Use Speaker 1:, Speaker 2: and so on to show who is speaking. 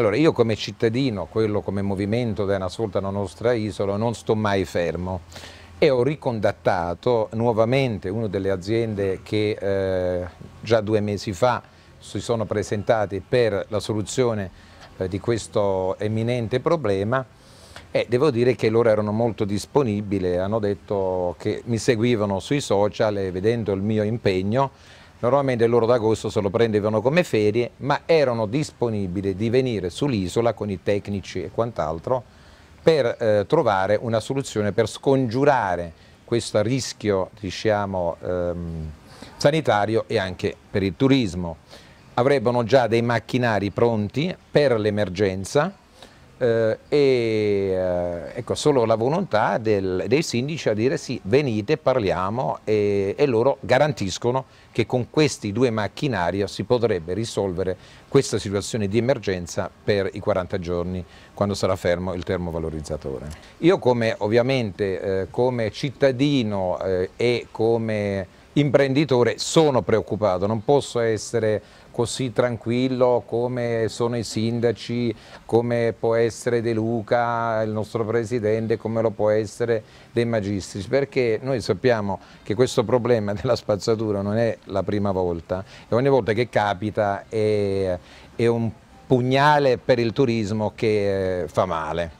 Speaker 1: Allora, io come cittadino, quello come movimento della sorta nostra isola, non sto mai fermo e ho ricondattato nuovamente una delle aziende che eh, già due mesi fa si sono presentate per la soluzione eh, di questo eminente problema e devo dire che loro erano molto disponibili, hanno detto che mi seguivano sui social vedendo il mio impegno Normalmente loro d'agosto se lo prendevano come ferie, ma erano disponibili di venire sull'isola con i tecnici e quant'altro per eh, trovare una soluzione per scongiurare questo rischio diciamo, ehm, sanitario e anche per il turismo. Avrebbero già dei macchinari pronti per l'emergenza, eh, e eh, ecco, solo la volontà del, dei sindaci a dire sì, venite, parliamo e, e loro garantiscono che con questi due macchinari si potrebbe risolvere questa situazione di emergenza per i 40 giorni quando sarà fermo il termovalorizzatore. Io come ovviamente eh, come cittadino eh, e come imprenditore sono preoccupato, non posso essere così tranquillo come sono i sindaci, come può essere De Luca, il nostro presidente, come lo può essere De Magistris, perché noi sappiamo che questo problema della spazzatura non è la prima volta e ogni volta che capita è, è un pugnale per il turismo che eh, fa male.